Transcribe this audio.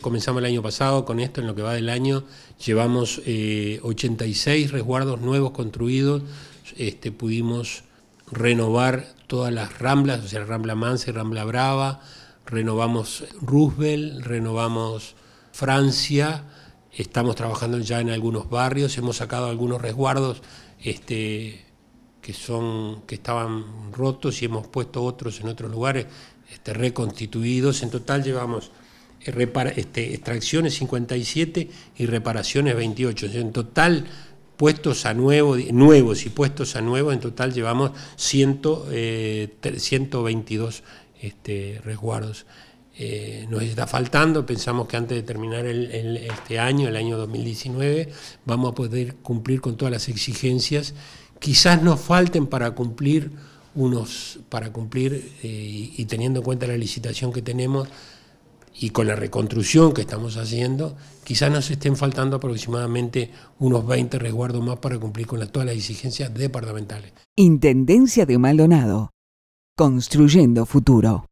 Comenzamos el año pasado con esto, en lo que va del año llevamos 86 eh, resguardos nuevos construidos, este, pudimos renovar todas las ramblas, o sea, Rambla Mansa y Rambla Brava, renovamos Roosevelt, renovamos Francia, estamos trabajando ya en algunos barrios, hemos sacado algunos resguardos este, que, son, que estaban rotos y hemos puesto otros en otros lugares este, reconstituidos. En total llevamos eh, este, extracciones 57 y reparaciones 28. En total, puestos a nuevo, nuevos y puestos a nuevo en total llevamos 122 eh, este, resguardos. Eh, nos está faltando, pensamos que antes de terminar este año, el año 2019, vamos a poder cumplir con todas las exigencias. Quizás nos falten para cumplir unos, para cumplir, y teniendo en cuenta la licitación que tenemos, y con la reconstrucción que estamos haciendo, quizás nos estén faltando aproximadamente unos 20 resguardos más para cumplir con todas las exigencias departamentales. Intendencia de Maldonado. Construyendo futuro.